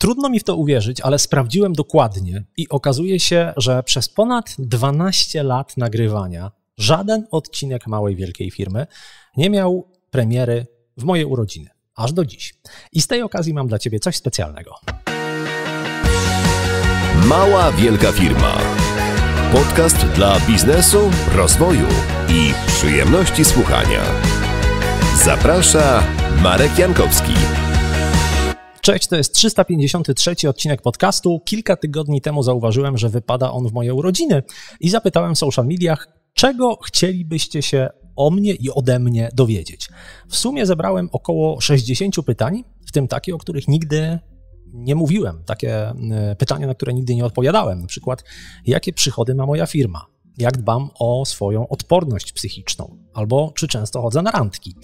Trudno mi w to uwierzyć, ale sprawdziłem dokładnie i okazuje się, że przez ponad 12 lat nagrywania żaden odcinek małej wielkiej firmy nie miał premiery w moje urodziny, aż do dziś. I z tej okazji mam dla Ciebie coś specjalnego. Mała wielka firma. Podcast dla biznesu, rozwoju i przyjemności słuchania. Zaprasza Marek Jankowski. Cześć, to jest 353 odcinek podcastu. Kilka tygodni temu zauważyłem, że wypada on w moje urodziny i zapytałem w social mediach, czego chcielibyście się o mnie i ode mnie dowiedzieć. W sumie zebrałem około 60 pytań, w tym takie, o których nigdy nie mówiłem, takie e, pytania, na które nigdy nie odpowiadałem. Na przykład, jakie przychody ma moja firma? Jak dbam o swoją odporność psychiczną? Albo czy często chodzę na randki?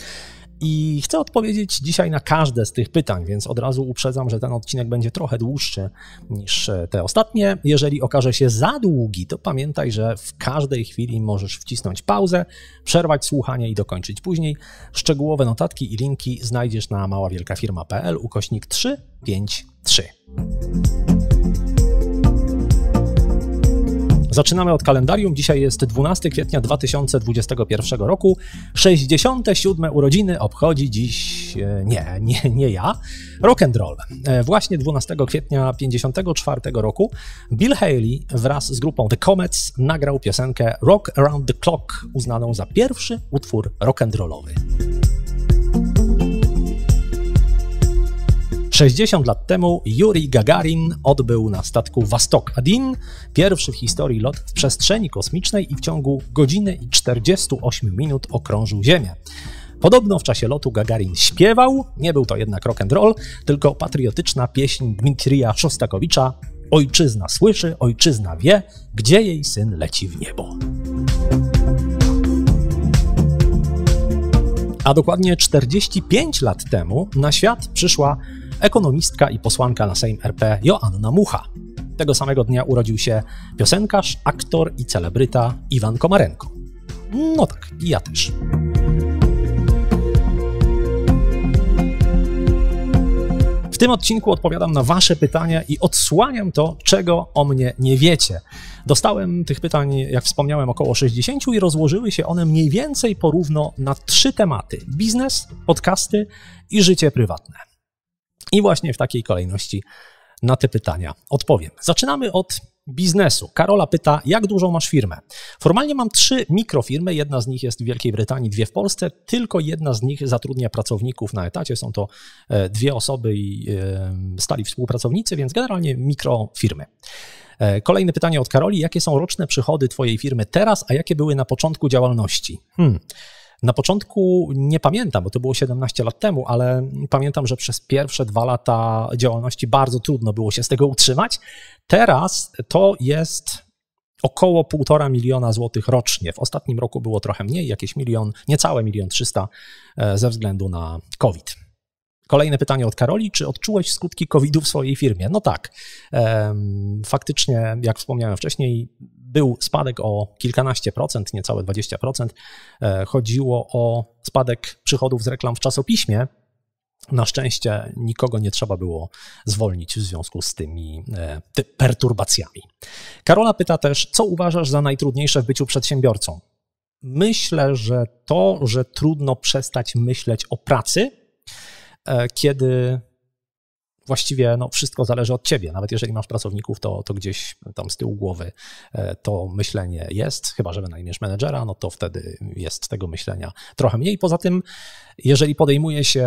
I chcę odpowiedzieć dzisiaj na każde z tych pytań, więc od razu uprzedzam, że ten odcinek będzie trochę dłuższy niż e, te ostatnie. Jeżeli okaże się za długi, to pamiętaj, że w każdej chwili możesz wcisnąć pauzę, przerwać słuchanie i dokończyć później. Szczegółowe notatki i linki znajdziesz na maławielkafirma.pl ukośnik 353. Zaczynamy od kalendarium. Dzisiaj jest 12 kwietnia 2021 roku. 67 urodziny obchodzi dziś e, nie, nie, nie ja. Rock and roll. E, właśnie 12 kwietnia 54 roku Bill Haley wraz z grupą The Comets nagrał piosenkę Rock Around the Clock, uznaną za pierwszy utwór rock and rollowy. 60 lat temu Yuri Gagarin odbył na statku vostok adin pierwszy w historii lot w przestrzeni kosmicznej i w ciągu godziny i 48 minut okrążył Ziemię. Podobno w czasie lotu Gagarin śpiewał, nie był to jednak rock and roll, tylko patriotyczna pieśń Dmitrija Szostakowicza Ojczyzna słyszy, ojczyzna wie, gdzie jej syn leci w niebo. A dokładnie 45 lat temu na świat przyszła ekonomistka i posłanka na Sejm RP Joanna Mucha. Tego samego dnia urodził się piosenkarz, aktor i celebryta Iwan Komarenko. No tak, i ja też. W tym odcinku odpowiadam na Wasze pytania i odsłaniam to, czego o mnie nie wiecie. Dostałem tych pytań, jak wspomniałem, około 60 i rozłożyły się one mniej więcej porówno na trzy tematy: biznes, podcasty i życie prywatne. I właśnie w takiej kolejności na te pytania odpowiem. Zaczynamy od biznesu. Karola pyta, jak dużą masz firmę? Formalnie mam trzy mikrofirmy, jedna z nich jest w Wielkiej Brytanii, dwie w Polsce, tylko jedna z nich zatrudnia pracowników na etacie, są to e, dwie osoby i e, stali współpracownicy, więc generalnie mikrofirmy. E, kolejne pytanie od Karoli, jakie są roczne przychody Twojej firmy teraz, a jakie były na początku działalności? Hmm. Na początku nie pamiętam, bo to było 17 lat temu, ale pamiętam, że przez pierwsze dwa lata działalności bardzo trudno było się z tego utrzymać. Teraz to jest około 1,5 miliona złotych rocznie. W ostatnim roku było trochę mniej, jakieś milion, niecałe milion trzysta e, ze względu na COVID. Kolejne pytanie od Karoli. Czy odczułeś skutki COVID-u w swojej firmie? No tak. Faktycznie, jak wspomniałem wcześniej, był spadek o kilkanaście procent, niecałe 20%. E, chodziło o spadek przychodów z reklam w czasopiśmie. Na szczęście nikogo nie trzeba było zwolnić w związku z tymi e, ty perturbacjami. Karola pyta też, co uważasz za najtrudniejsze w byciu przedsiębiorcą? Myślę, że to, że trudno przestać myśleć o pracy, e, kiedy właściwie no, wszystko zależy od ciebie. Nawet jeżeli masz pracowników, to, to gdzieś tam z tyłu głowy e, to myślenie jest, chyba że wynajmiesz menedżera, no to wtedy jest tego myślenia trochę mniej. Poza tym, jeżeli podejmuje się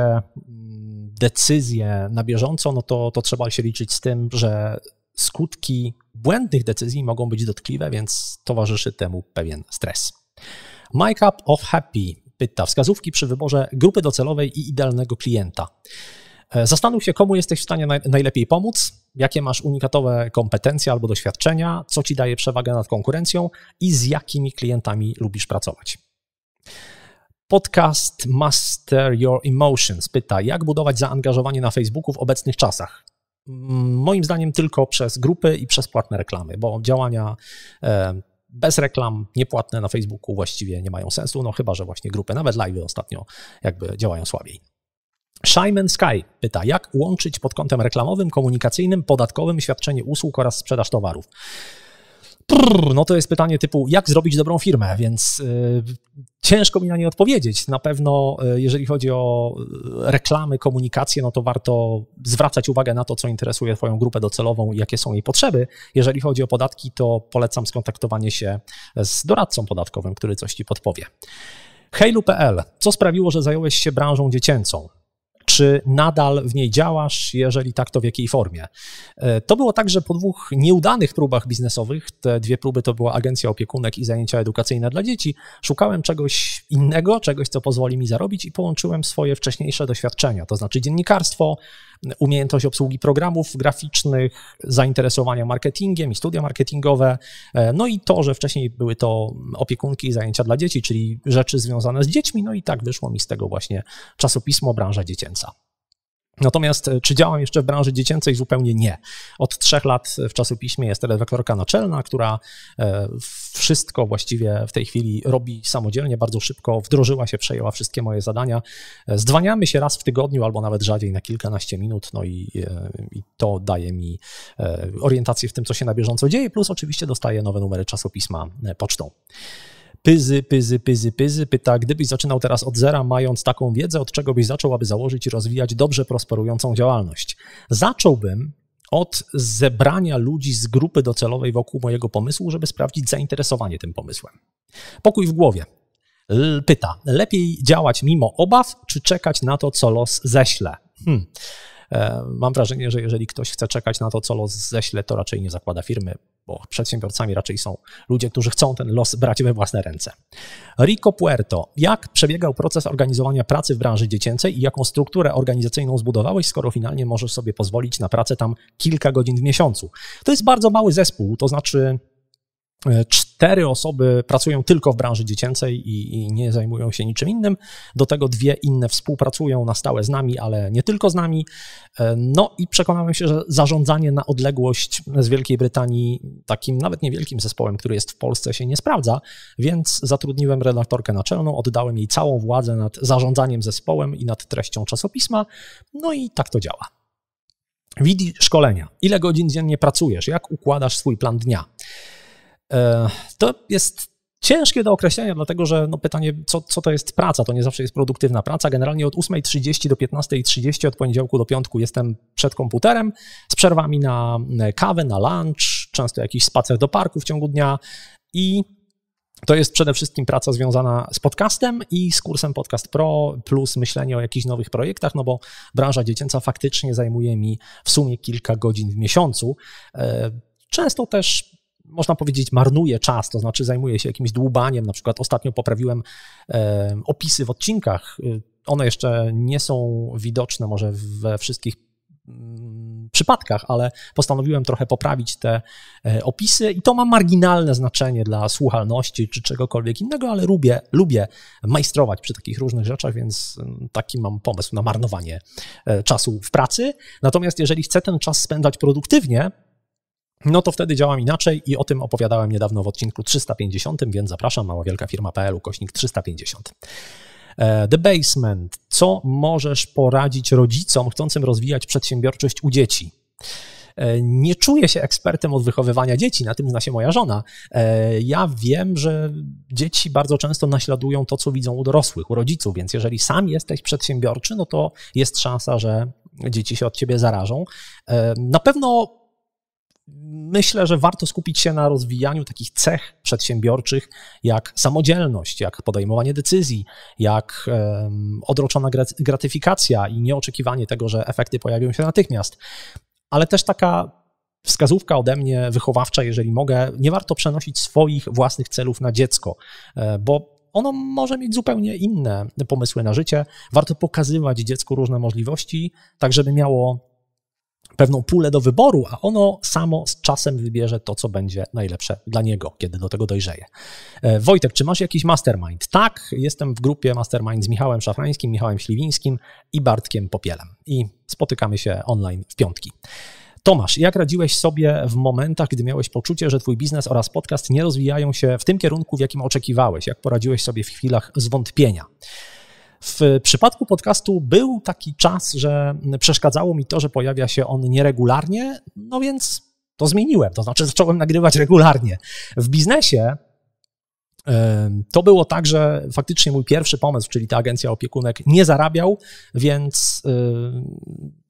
mm, decyzje na bieżąco, no to, to trzeba się liczyć z tym, że skutki błędnych decyzji mogą być dotkliwe, więc towarzyszy temu pewien stres. My Cup of Happy pyta wskazówki przy wyborze grupy docelowej i idealnego klienta. E, zastanów się, komu jesteś w stanie najlepiej pomóc, jakie masz unikatowe kompetencje albo doświadczenia, co ci daje przewagę nad konkurencją i z jakimi klientami lubisz pracować. Podcast Master Your Emotions pyta, jak budować zaangażowanie na Facebooku w obecnych czasach? Mm, moim zdaniem tylko przez grupy i przez płatne reklamy, bo działania e, bez reklam, niepłatne na Facebooku właściwie nie mają sensu, no chyba, że właśnie grupy, nawet live ostatnio jakby działają słabiej. Shimon Sky pyta, jak łączyć pod kątem reklamowym, komunikacyjnym, podatkowym świadczenie usług oraz sprzedaż towarów? Prr, no to jest pytanie typu, jak zrobić dobrą firmę, więc yy, ciężko mi na nie odpowiedzieć. Na pewno, yy, jeżeli chodzi o y, reklamy, komunikację, no to warto zwracać uwagę na to, co interesuje Twoją grupę docelową i jakie są jej potrzeby. Jeżeli chodzi o podatki, to polecam skontaktowanie się z doradcą podatkowym, który coś Ci podpowie. Hejlu.pl. Co sprawiło, że zająłeś się branżą dziecięcą? czy nadal w niej działasz, jeżeli tak, to w jakiej formie. E, to było tak, że po dwóch nieudanych próbach biznesowych, te dwie próby to była agencja opiekunek i zajęcia edukacyjne dla dzieci, szukałem czegoś innego, czegoś, co pozwoli mi zarobić i połączyłem swoje wcześniejsze doświadczenia, to znaczy dziennikarstwo, umiejętność obsługi programów graficznych, zainteresowania marketingiem i studia marketingowe, e, no i to, że wcześniej były to opiekunki i zajęcia dla dzieci, czyli rzeczy związane z dziećmi, no i tak wyszło mi z tego właśnie czasopismo Branża Dziecięca. Natomiast e, czy działam jeszcze w branży dziecięcej? Zupełnie nie. Od trzech lat w czasopiśmie jest redaktorka naczelna, która e, wszystko właściwie w tej chwili robi samodzielnie, bardzo szybko wdrożyła się, przejęła wszystkie moje zadania. E, Zdwaniamy się raz w tygodniu albo nawet rzadziej na kilkanaście minut, no i, i to daje mi orientację w tym, co się na bieżąco dzieje, plus oczywiście dostaję nowe numery czasopisma pocztą pyzy, pyzy, pyzy, pyzy. Pyta, gdybyś zaczynał teraz od zera, mając taką wiedzę, od czego byś zaczął, aby założyć i rozwijać dobrze prosperującą działalność? Zacząłbym od zebrania ludzi z grupy docelowej wokół mojego pomysłu, żeby sprawdzić zainteresowanie tym pomysłem. Pokój w głowie. L pyta, lepiej działać mimo obaw, czy czekać na to, co los ześle? Hmm. E, mam wrażenie, że jeżeli ktoś chce czekać na to, co los ześle, to raczej nie zakłada firmy, bo przedsiębiorcami raczej są ludzie, którzy chcą ten los brać we własne ręce. Rico Puerto, jak przebiegał proces organizowania pracy w branży dziecięcej i jaką strukturę organizacyjną zbudowałeś, skoro finalnie możesz sobie pozwolić na pracę tam kilka godzin w miesiącu? To jest bardzo mały zespół, to znaczy E, cztery osoby pracują tylko w branży dziecięcej i, i, nie zajmują się niczym innym. Do tego dwie inne współpracują na stałe z nami, ale nie tylko z nami. E, no i przekonałem się, że zarządzanie na odległość z Wielkiej Brytanii takim nawet niewielkim zespołem, który jest w Polsce, się nie sprawdza, więc zatrudniłem redaktorkę naczelną, oddałem jej całą władzę nad zarządzaniem zespołem i nad treścią czasopisma. No i tak to działa. Widzi szkolenia. Ile godzin dziennie pracujesz? Jak układasz swój plan dnia? E, to jest ciężkie do określenia, dlatego że no pytanie, co, co to jest praca, to nie zawsze jest produktywna praca. Generalnie od 8.30 do 15.30, od poniedziałku do piątku jestem przed komputerem z przerwami na e, kawę, na lunch, często jakiś spacer do parku w ciągu dnia i to jest przede wszystkim praca związana z podcastem i z kursem Podcast Pro, plus myślenie o jakichś nowych projektach, no bo branża dziecięca faktycznie zajmuje mi w sumie kilka godzin w miesiącu. E, często też można powiedzieć, marnuje czas, to znaczy zajmuje się jakimś dłubaniem. Na przykład ostatnio poprawiłem opisy w odcinkach. One jeszcze nie są widoczne może we wszystkich mm, przypadkach, ale postanowiłem trochę poprawić te e, opisy i to ma marginalne znaczenie dla słuchalności czy czegokolwiek innego, ale lubię, lubię majstrować przy takich różnych rzeczach, więc mm, taki mam pomysł na marnowanie e, czasu w pracy. Natomiast jeżeli chcę ten czas spędzać produktywnie, no to wtedy działam inaczej i o tym opowiadałem niedawno w odcinku 350, więc zapraszam maławielkafirma.pl kośnik 350. E, The Basement. Co możesz poradzić rodzicom chcącym rozwijać przedsiębiorczość u dzieci? E, nie czuję się ekspertem od wychowywania dzieci, na tym zna się moja żona. E, ja wiem, że dzieci bardzo często naśladują to, co widzą u dorosłych, u rodziców, więc jeżeli sam jesteś przedsiębiorczy, no to jest szansa, że dzieci się od ciebie zarażą. Na pewno myślę, że warto skupić się na rozwijaniu takich cech przedsiębiorczych, jak samodzielność, jak podejmowanie decyzji, jak odroczona gratyfikacja i nieoczekiwanie tego, że efekty pojawią się natychmiast. Ale też taka wskazówka ode mnie wychowawcza, jeżeli mogę, nie warto przenosić swoich własnych celów na dziecko, e, bo ono może mieć zupełnie inne pomysły na życie. Warto pokazywać dziecku różne możliwości, tak żeby miało pewną pulę do wyboru, a ono samo z czasem wybierze to, co będzie najlepsze dla niego, kiedy do tego dojrzeje. E, Wojtek, czy masz jakiś mastermind? Tak, jestem w grupie mastermind z Michałem Szafrańskim, Michałem Śliwińskim i Bartkiem Popielem. I spotykamy się online w piątki. Tomasz, jak radziłeś sobie w momentach, gdy miałeś poczucie, że twój biznes oraz podcast nie rozwijają się w tym kierunku, w jakim oczekiwałeś? Jak poradziłeś sobie w chwilach zwątpienia? W przypadku podcastu był taki czas, że przeszkadzało mi to, że pojawia się on nieregularnie, no więc to zmieniłem, to znaczy zacząłem nagrywać regularnie. W biznesie to było tak, że faktycznie mój pierwszy pomysł, czyli ta agencja opiekunek, nie zarabiał, więc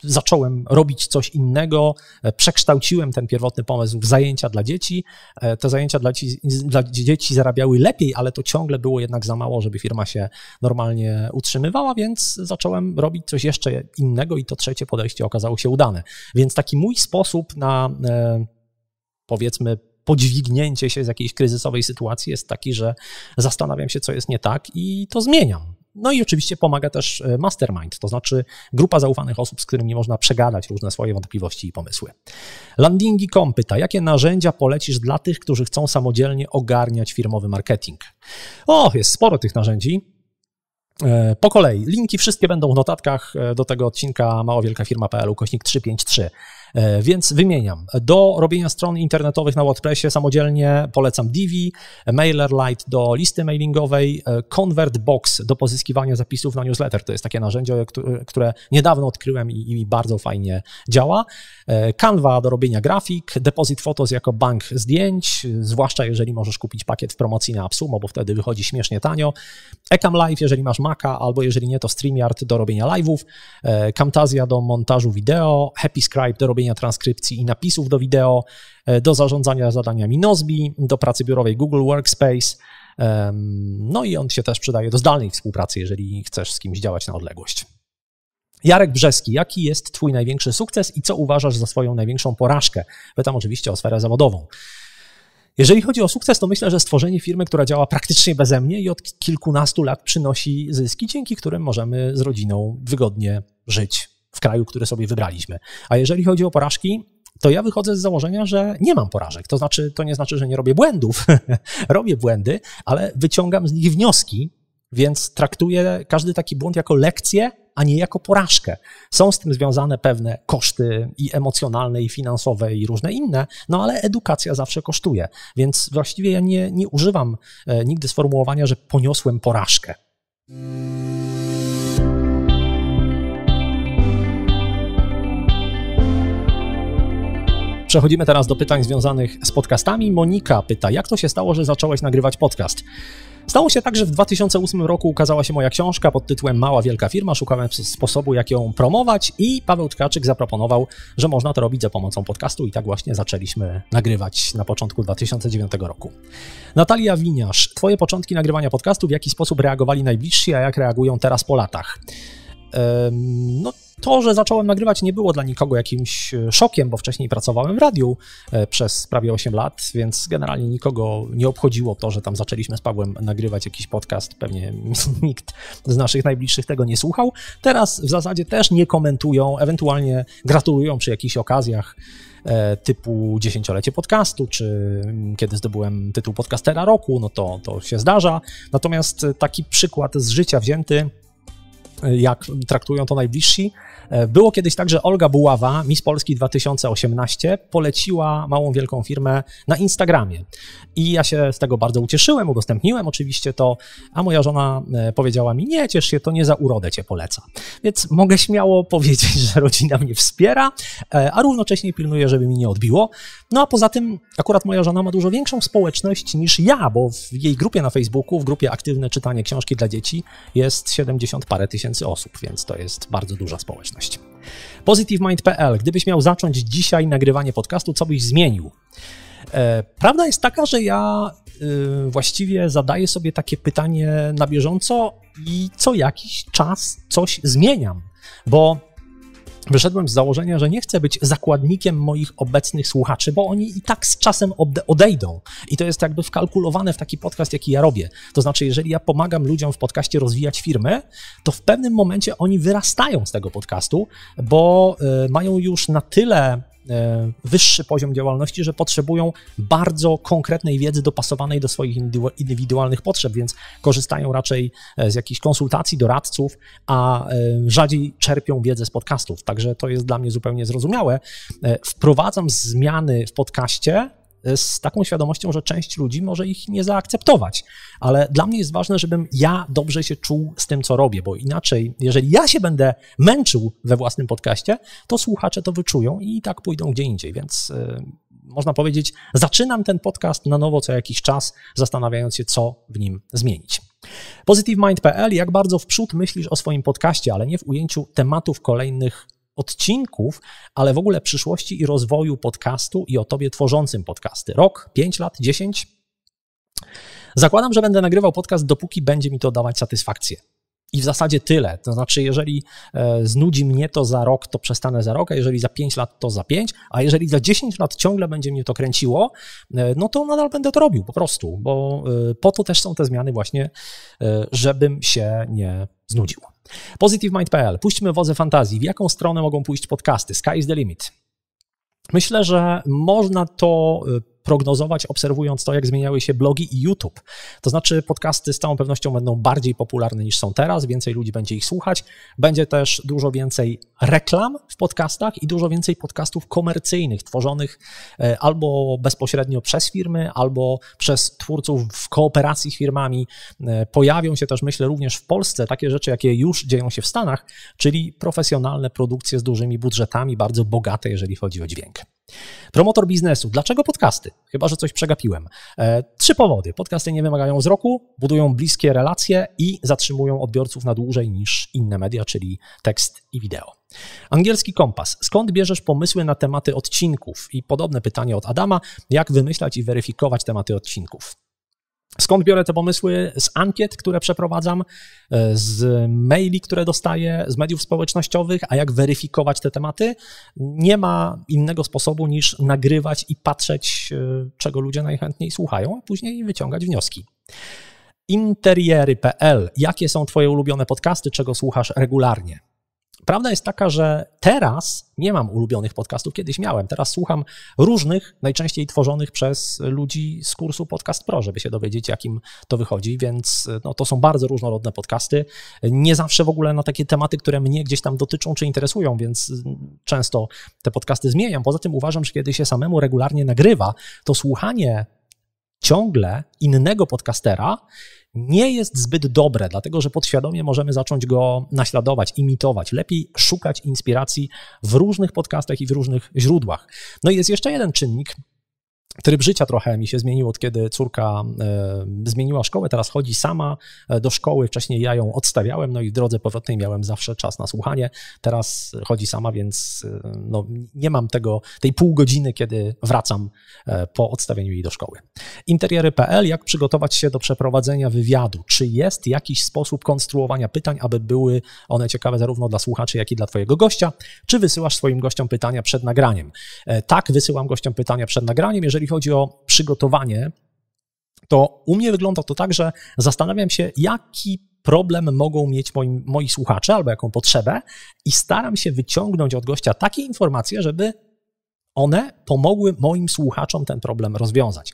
zacząłem robić coś innego. Przekształciłem ten pierwotny pomysł w zajęcia dla dzieci. E, te zajęcia dla, ci, dla dzieci zarabiały lepiej, ale to ciągle było jednak za mało, żeby firma się normalnie utrzymywała, więc zacząłem robić coś jeszcze innego i to trzecie podejście okazało się udane. Więc taki mój sposób na e, powiedzmy podźwignięcie się z jakiejś kryzysowej sytuacji jest taki, że zastanawiam się, co jest nie tak i to zmieniam. No i oczywiście pomaga też e, mastermind, to znaczy grupa zaufanych osób, z którymi można przegadać różne swoje wątpliwości i pomysły. Landingi.com pyta, jakie narzędzia polecisz dla tych, którzy chcą samodzielnie ogarniać firmowy marketing? O, jest sporo tych narzędzi. E, po kolei, linki wszystkie będą w notatkach e, do tego odcinka małowielkafirma.pl ukośnik 353. E, więc wymieniam. Do robienia stron internetowych na WordPressie samodzielnie polecam Divi, MailerLite do listy mailingowej, e, ConvertBox do pozyskiwania zapisów na newsletter. To jest takie narzędzie, które niedawno odkryłem i, bardzo fajnie działa. E, Canva do robienia grafik, Deposit Photos jako bank zdjęć, zwłaszcza jeżeli możesz kupić pakiet w promocji na AppSumo, no bo wtedy wychodzi śmiesznie tanio. Ecam Live, jeżeli masz Maca, albo jeżeli nie, to StreamYard do robienia live'ów, Camtasia do montażu wideo, HappyScribe do robienia robienia transkrypcji i napisów do wideo, e, do zarządzania zadaniami Nozbi, do pracy biurowej Google Workspace. No i on się też przydaje do zdalnej współpracy, jeżeli chcesz z kimś działać na odległość. Jarek Brzeski, jaki jest Twój największy sukces i co uważasz za swoją największą porażkę? Pytam oczywiście o sferę zawodową. Jeżeli chodzi o sukces, to myślę, że stworzenie firmy, która działa praktycznie beze mnie i od kilkunastu lat przynosi zyski, dzięki którym możemy z rodziną wygodnie żyć w kraju, który sobie wybraliśmy. A jeżeli chodzi o porażki, to ja wychodzę z założenia, że nie mam porażek. To znaczy, to nie znaczy, że nie robię błędów. robię błędy, ale wyciągam z nich wnioski, więc traktuję każdy taki błąd jako lekcję, a nie jako porażkę. Są z tym związane pewne koszty i emocjonalne, i finansowe, i różne inne, no ale edukacja zawsze kosztuje. Więc właściwie ja nie, nie używam e, nigdy sformułowania, że poniosłem porażkę. Przechodzimy teraz do pytań związanych z podcastami. Monika pyta, jak to się stało, że zacząłeś nagrywać podcast? Stało się tak, że w 2008 roku ukazała się moja książka pod tytułem Mała Wielka Firma. Szukałem sposobu, jak ją promować, i Paweł Tkaczyk zaproponował, że można to robić za pomocą podcastu, i tak właśnie zaczęliśmy nagrywać na początku 2009 roku. Natalia Winiarz, Twoje początki nagrywania podcastu, w jaki sposób reagowali najbliżsi, a jak reagują teraz po latach? No, to, że zacząłem nagrywać, nie było dla nikogo jakimś e, szokiem, bo wcześniej pracowałem w radiu e, przez prawie 8 lat, więc generalnie nikogo nie obchodziło to, że tam zaczęliśmy z Pawłem nagrywać jakiś podcast. Pewnie nikt z naszych najbliższych tego nie słuchał. Teraz w zasadzie też nie komentują, ewentualnie gratulują przy jakichś okazjach e, typu dziesięciolecie podcastu, czy mm, kiedy zdobyłem tytuł podcastera roku, no to, to się zdarza. Natomiast taki przykład z życia wzięty E, jak traktują to najbliżsi. E, było kiedyś tak, że Olga Buława, Miss Polski 2018, poleciła małą, wielką firmę na Instagramie. I ja się z tego bardzo ucieszyłem, udostępniłem oczywiście to, a moja żona e, powiedziała mi, nie ciesz się, to nie za urodę cię poleca. Więc mogę śmiało powiedzieć, że rodzina mnie wspiera, a równocześnie pilnuje, żeby mi nie odbiło. No a poza tym akurat moja żona ma dużo większą społeczność niż ja, bo w jej grupie na Facebooku, w grupie Aktywne Czytanie Książki dla Dzieci jest 70 parę tysięcy tysięcy osób, więc to jest bardzo duża społeczność. PositiveMind.pl. Gdybyś miał zacząć dzisiaj nagrywanie podcastu, co byś zmienił? E, prawda jest taka, że ja y, właściwie zadaję sobie takie pytanie na bieżąco i co jakiś czas coś zmieniam, bo wyszedłem z założenia, że nie chcę być zakładnikiem moich obecnych słuchaczy, bo oni i tak z czasem odejdą. I to jest jakby wkalkulowane w taki podcast, jaki ja robię. To znaczy, jeżeli ja pomagam ludziom w podcaście rozwijać firmy, to w pewnym momencie oni wyrastają z tego podcastu, bo y, mają już na tyle E, wyższy poziom działalności, że potrzebują bardzo konkretnej wiedzy dopasowanej do swoich indywidualnych potrzeb, więc korzystają raczej e, z jakichś konsultacji, doradców, a e, rzadziej czerpią wiedzę z podcastów. Także to jest dla mnie zupełnie zrozumiałe. Wprowadzam zmiany w podcaście z taką świadomością, że część ludzi może ich nie zaakceptować. Ale dla mnie jest ważne, żebym ja dobrze się czuł z tym, co robię, bo inaczej, jeżeli ja się będę męczył we własnym podcaście, to słuchacze to wyczują i tak pójdą gdzie indziej. Więc yy, można powiedzieć, zaczynam ten podcast na nowo co jakiś czas, zastanawiając się, co w nim zmienić. PositiveMind.pl, jak bardzo w przód myślisz o swoim podcaście, ale nie w ujęciu tematów kolejnych odcinków, ale w ogóle przyszłości i rozwoju podcastu i o tobie tworzącym podcasty. Rok, 5 lat, 10? Zakładam, że będę nagrywał podcast, dopóki będzie mi to dawać satysfakcję. I w zasadzie tyle. To znaczy, jeżeli e, znudzi mnie to za rok, to przestanę za rok, a jeżeli za 5 lat, to za 5, a jeżeli za 10 lat ciągle będzie mnie to kręciło, e, no to nadal będę to robił po prostu, bo e, po to też są te zmiany właśnie, żebym się nie znudził. PositiveMind.pl. Puśćmy wodze fantazji. W jaką stronę mogą pójść podcasty? Sky is the limit. Myślę, że można to y, prognozować, obserwując to, jak zmieniały się blogi i YouTube. To znaczy, podcasty z całą pewnością będą bardziej popularne niż są teraz, więcej ludzi będzie ich słuchać, będzie też dużo więcej reklam w podcastach i dużo więcej podcastów komercyjnych, tworzonych e, albo bezpośrednio przez firmy, albo przez twórców w kooperacji z firmami. E, pojawią się też, myślę, również w Polsce takie rzeczy, jakie już dzieją się w Stanach, czyli profesjonalne produkcje z dużymi budżetami, bardzo bogate, jeżeli chodzi o dźwięk. Promotor biznesu. Dlaczego podcasty? Chyba, że coś przegapiłem. E, trzy powody. Podcasty nie wymagają wzroku, budują bliskie relacje i zatrzymują odbiorców na dłużej niż inne media, czyli tekst i wideo. Angielski kompas. Skąd bierzesz pomysły na tematy odcinków? I podobne pytanie od Adama. Jak wymyślać i weryfikować tematy odcinków? Skąd biorę te pomysły? Z ankiet, które przeprowadzam, e, z maili, które dostaję, z mediów społecznościowych, a jak weryfikować te tematy? Nie ma innego sposobu niż nagrywać i patrzeć, e, czego ludzie najchętniej słuchają, a później wyciągać wnioski. Interiery.pl. Jakie są Twoje ulubione podcasty, czego słuchasz regularnie? Prawda jest taka, że teraz nie mam ulubionych podcastów, kiedyś miałem. Teraz słucham różnych, najczęściej tworzonych przez ludzi z kursu Podcast Pro, żeby się dowiedzieć, jakim to wychodzi, więc no, to są bardzo różnorodne podcasty. Nie zawsze w ogóle na takie tematy, które mnie gdzieś tam dotyczą czy interesują, więc często te podcasty zmieniam. Poza tym uważam, że kiedy się samemu regularnie nagrywa, to słuchanie ciągle innego podcastera nie jest zbyt dobre, dlatego że podświadomie możemy zacząć go naśladować, imitować. Lepiej szukać inspiracji w różnych podcastach i w różnych źródłach. No i jest jeszcze jeden czynnik, Tryb życia trochę mi się zmienił, od kiedy córka y, zmieniła szkołę, teraz chodzi sama e, do szkoły. Wcześniej ja ją odstawiałem, no i w drodze powrotnej miałem zawsze czas na słuchanie. Teraz chodzi sama, więc y, no, nie mam tego, tej pół godziny, kiedy wracam y, po odstawieniu jej do szkoły. Interiery.pl, jak przygotować się do przeprowadzenia wywiadu? Czy jest jakiś sposób konstruowania pytań, aby były one ciekawe zarówno dla słuchaczy, jak i dla Twojego gościa? Czy wysyłasz swoim gościom pytania przed nagraniem? Tak, wysyłam gościom pytania przed nagraniem. Jeżeli chodzi o przygotowanie, to u mnie wygląda to tak, że zastanawiam się, jaki problem mogą mieć moi, moi słuchacze albo jaką potrzebę i staram się wyciągnąć od gościa takie informacje, żeby one pomogły moim słuchaczom ten problem rozwiązać.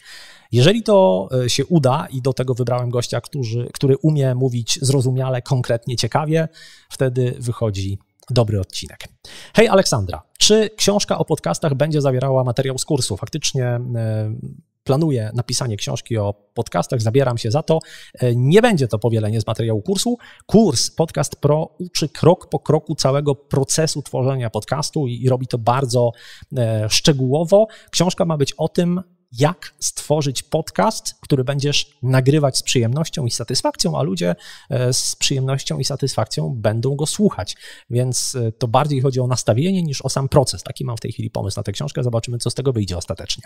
Jeżeli to e, się uda i do tego wybrałem gościa, który, który umie mówić zrozumiale, konkretnie, ciekawie, wtedy wychodzi dobry odcinek. Hej Aleksandra, czy książka o podcastach będzie zawierała materiał z kursu? Faktycznie e, planuję napisanie książki o podcastach, zabieram się za to. E, nie będzie to powielenie z materiału kursu. Kurs Podcast Pro uczy krok po kroku całego procesu tworzenia podcastu i, i robi to bardzo e, szczegółowo. Książka ma być o tym, jak stworzyć podcast, który będziesz nagrywać z przyjemnością i satysfakcją, a ludzie e, z przyjemnością i satysfakcją będą go słuchać. Więc e, to bardziej chodzi o nastawienie niż o sam proces. Taki mam w tej chwili pomysł na tę książkę. Zobaczymy, co z tego wyjdzie ostatecznie.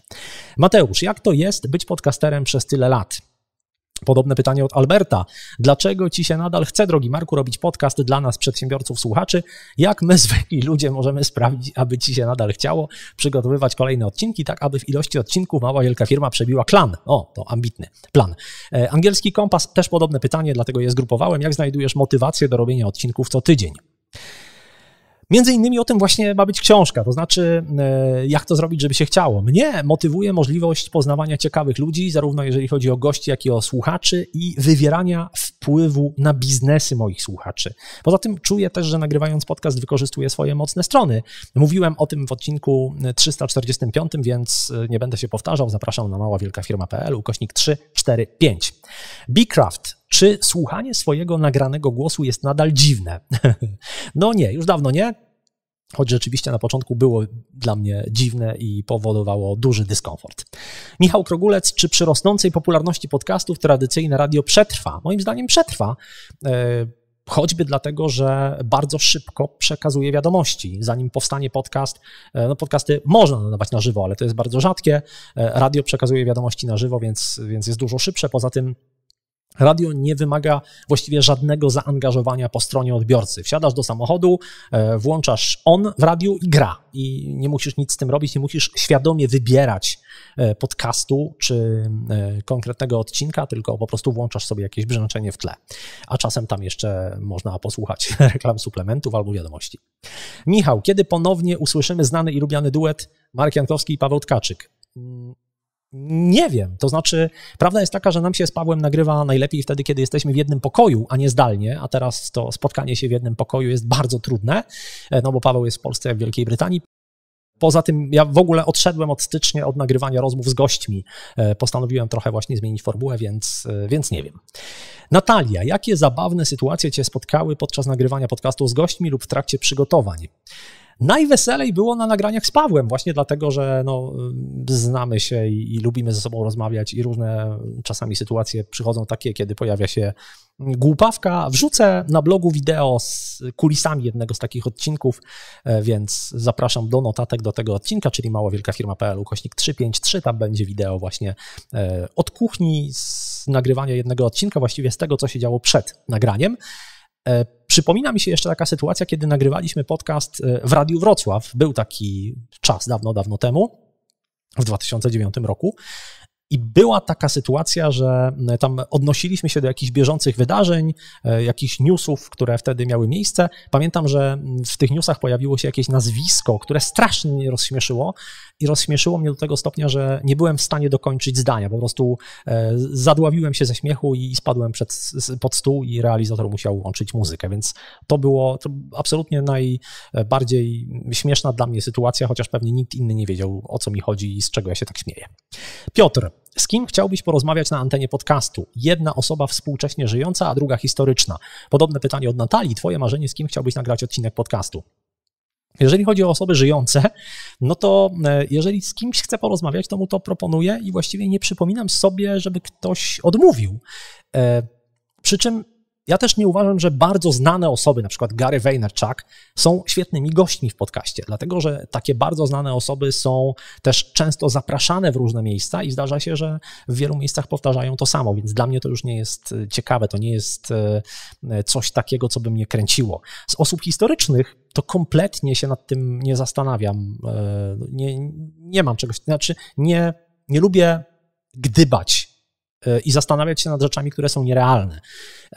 Mateusz, jak to jest być podcasterem przez tyle lat? Podobne pytanie od Alberta. Dlaczego ci się nadal chce, drogi Marku, robić podcast dla nas, przedsiębiorców, słuchaczy? Jak my, zwykli ludzie, możemy sprawić, aby ci się nadal chciało przygotowywać kolejne odcinki, tak aby w ilości odcinków mała wielka firma przebiła klan? O, to ambitny plan. E, angielski kompas, też podobne pytanie, dlatego je zgrupowałem. Jak znajdujesz motywację do robienia odcinków co tydzień? Między innymi o tym właśnie ma być książka, to znaczy e, jak to zrobić, żeby się chciało. Mnie motywuje możliwość poznawania ciekawych ludzi, zarówno jeżeli chodzi o gości, jak i o słuchaczy i wywierania wpływu na biznesy moich słuchaczy. Poza tym czuję też, że nagrywając podcast wykorzystuję swoje mocne strony. Mówiłem o tym w odcinku 345, więc e, nie będę się powtarzał. Zapraszam na maławielkafirma.pl ukośnik 345. Bcraft czy słuchanie swojego nagranego głosu jest nadal dziwne? no nie, już dawno nie. Choć rzeczywiście na początku było dla mnie dziwne i powodowało duży dyskomfort. Michał Krogulec, czy przy rosnącej popularności podcastów tradycyjne radio przetrwa? Moim zdaniem przetrwa. E, choćby dlatego, że bardzo szybko przekazuje wiadomości. Zanim powstanie podcast, e, no podcasty można nadawać na żywo, ale to jest bardzo rzadkie. E, radio przekazuje wiadomości na żywo, więc, więc jest dużo szybsze. Poza tym Radio nie wymaga właściwie żadnego zaangażowania po stronie odbiorcy. Wsiadasz do samochodu, e, włączasz on w radiu i gra. I nie musisz nic z tym robić, nie musisz świadomie wybierać e, podcastu czy e, konkretnego odcinka, tylko po prostu włączasz sobie jakieś brzęczenie w tle. A czasem tam jeszcze można posłuchać reklam suplementów albo wiadomości. Michał, kiedy ponownie usłyszymy znany i lubiany duet Marek Jankowski i Paweł Tkaczyk? Mm, nie wiem. To znaczy, prawda jest taka, że nam się z Pawłem nagrywa najlepiej wtedy, kiedy jesteśmy w jednym pokoju, a nie zdalnie, a teraz to spotkanie się w jednym pokoju jest bardzo trudne, e, no bo Paweł jest w Polsce, jak w Wielkiej Brytanii. Poza tym ja w ogóle odszedłem od stycznia od nagrywania rozmów z gośćmi. E, postanowiłem trochę właśnie zmienić formułę, więc, e, więc nie wiem. Natalia, jakie zabawne sytuacje Cię spotkały podczas nagrywania podcastu z gośćmi lub w trakcie przygotowań? Najweselej było na nagraniach z Pawłem, właśnie dlatego, że no, znamy się i, i lubimy ze sobą rozmawiać i różne czasami sytuacje przychodzą takie, kiedy pojawia się głupawka. Wrzucę na blogu wideo z kulisami jednego z takich odcinków, e, więc zapraszam do notatek do tego odcinka, czyli małowielkafirma.pl ukośnik 353, tam będzie wideo właśnie e, od kuchni z nagrywania jednego odcinka, właściwie z tego, co się działo przed nagraniem. E, przypomina mi się jeszcze taka sytuacja, kiedy nagrywaliśmy podcast e, w Radiu Wrocław. Był taki czas dawno, dawno temu, w 2009 roku. I była taka sytuacja, że e, tam odnosiliśmy się do jakichś bieżących wydarzeń, e, jakichś newsów, które wtedy miały miejsce. Pamiętam, że mm, w tych newsach pojawiło się jakieś nazwisko, które strasznie mnie rozśmieszyło i rozśmieszyło mnie do tego stopnia, że nie byłem w stanie dokończyć zdania. Po prostu e, zadławiłem się ze śmiechu i spadłem przed, pod stół i realizator musiał łączyć muzykę, więc to było to absolutnie najbardziej śmieszna dla mnie sytuacja, chociaż pewnie nikt inny nie wiedział o co mi chodzi i z czego ja się tak śmieję. Piotr, z kim chciałbyś porozmawiać na antenie podcastu? Jedna osoba współcześnie żyjąca, a druga historyczna. Podobne pytanie od Natalii. Twoje marzenie, z kim chciałbyś nagrać odcinek podcastu? Jeżeli chodzi o osoby żyjące, no to e, jeżeli z kimś chcę porozmawiać, to mu to proponuję i właściwie nie przypominam sobie, żeby ktoś odmówił. E, przy czym ja też nie uważam, że bardzo znane osoby, na przykład Gary Vaynerchuk, są świetnymi gośćmi w podcaście, dlatego że takie bardzo znane osoby są też często zapraszane w różne miejsca i zdarza się, że w wielu miejscach powtarzają to samo, więc dla mnie to już nie jest e, ciekawe, to nie jest e, e, coś takiego, co by mnie kręciło. Z osób historycznych to kompletnie się nad tym nie zastanawiam. Nie, nie mam czegoś, znaczy nie, nie lubię gdybać E, i zastanawiać się nad rzeczami, które są nierealne.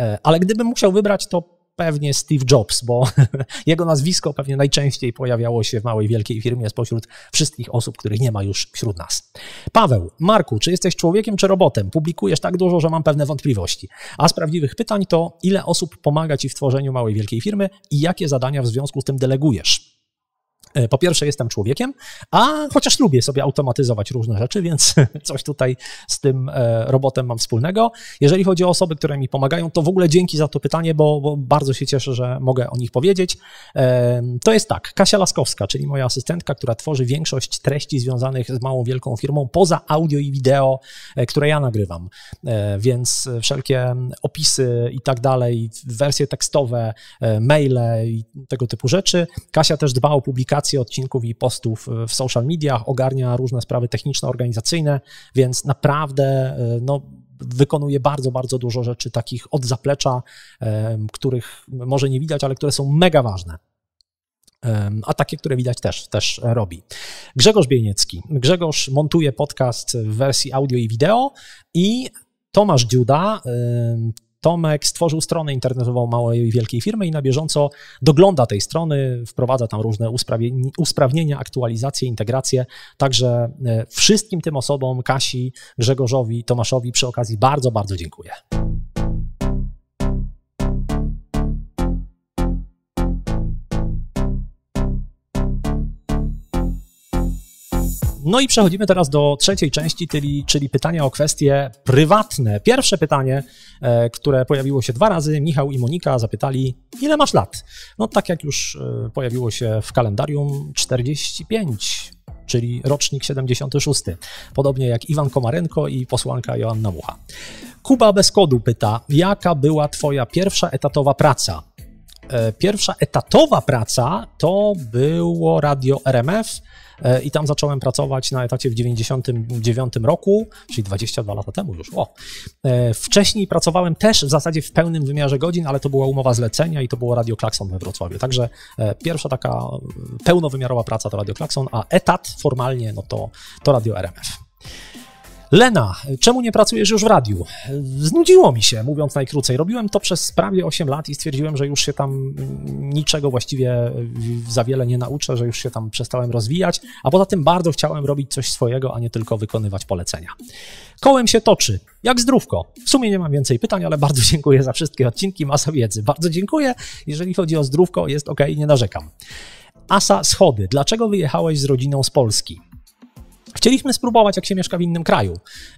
E, ale gdybym musiał wybrać, to pewnie Steve Jobs, bo jego nazwisko pewnie najczęściej pojawiało się w małej, wielkiej firmie spośród wszystkich osób, których nie ma już wśród nas. Paweł, Marku, czy jesteś człowiekiem czy robotem? Publikujesz tak dużo, że mam pewne wątpliwości. A z prawdziwych pytań to, ile osób pomaga ci w tworzeniu małej, wielkiej firmy i jakie zadania w związku z tym delegujesz? E, po pierwsze, jestem człowiekiem, a chociaż lubię sobie automatyzować różne rzeczy, więc coś tutaj z tym e, robotem mam wspólnego. Jeżeli chodzi o osoby, które mi pomagają, to w ogóle dzięki za to pytanie, bo, bo bardzo się cieszę, że mogę o nich powiedzieć. E, to jest tak, Kasia Laskowska, czyli moja asystentka, która tworzy większość treści związanych z małą, wielką firmą, poza audio i wideo, które ja nagrywam. Więc wszelkie opisy i tak dalej, wersje tekstowe, maile i tego typu rzeczy. Kasia też dba o publikację odcinków i postów w social mediach, ogarnia różne sprawy techniczne, organizacyjne, więc naprawdę e, no, wykonuje bardzo, bardzo dużo rzeczy takich od zaplecza, których może nie widać, ale które są mega ważne a takie, które widać też, też robi. Grzegorz Bieniecki. Grzegorz montuje podcast w wersji audio i wideo i Tomasz Dziuda Tomek stworzył stronę internetową małej i wielkiej firmy i na bieżąco dogląda tej strony, wprowadza tam różne usprawnienia, aktualizacje, integracje. Także e, wszystkim tym osobom, Kasi, Grzegorzowi, Tomaszowi przy okazji bardzo, bardzo dziękuję. No i przechodzimy teraz do trzeciej części, czyli, czyli pytania o kwestie prywatne. Pierwsze pytanie, e, które pojawiło się dwa razy, Michał i Monika zapytali, ile masz lat? No tak jak już e, pojawiło się w kalendarium, 45 czyli rocznik 76, podobnie jak Iwan Komarenko i posłanka Joanna Mucha. Kuba bez kodu pyta, jaka była twoja pierwsza etatowa praca? E, pierwsza etatowa praca to było radio RMF E, i tam zacząłem pracować na etacie w 99 roku, czyli 22 lata temu już. O. E, wcześniej pracowałem też w zasadzie w pełnym wymiarze godzin, ale to była umowa zlecenia i to było Radio Klakson we Wrocławiu. Także e, pierwsza taka mm, pełnowymiarowa praca to Radio Klakson, a etat formalnie no to, to Radio RMF. Lena, czemu nie pracujesz już w radiu? Znudziło mi się, mówiąc najkrócej. Robiłem to przez prawie 8 lat i stwierdziłem, że już się tam niczego właściwie za wiele nie nauczę, że już się tam przestałem rozwijać, a poza tym bardzo chciałem robić coś swojego, a nie tylko wykonywać polecenia. Kołem się toczy, jak zdrówko. W sumie nie mam więcej pytań, ale bardzo dziękuję za wszystkie odcinki, masa wiedzy. Bardzo dziękuję. Jeżeli chodzi o zdrówko, jest ok, nie narzekam. Asa Schody, dlaczego wyjechałeś z rodziną z Polski? Chcieliśmy spróbować, jak się mieszka w innym kraju,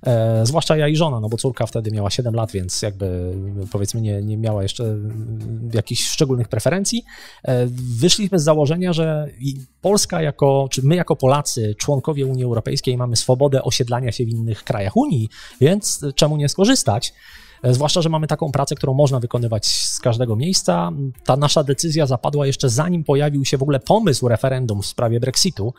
e, zwłaszcza ja i żona, no bo córka wtedy miała 7 lat, więc jakby powiedzmy nie, nie miała jeszcze jakichś szczególnych preferencji. E, wyszliśmy z założenia, że Polska jako, czy my jako Polacy, członkowie Unii Europejskiej mamy swobodę osiedlania się w innych krajach Unii, więc czemu nie skorzystać? E, zwłaszcza, że mamy taką pracę, którą można wykonywać z każdego miejsca. Ta nasza decyzja zapadła jeszcze zanim pojawił się w ogóle pomysł referendum w sprawie Brexitu.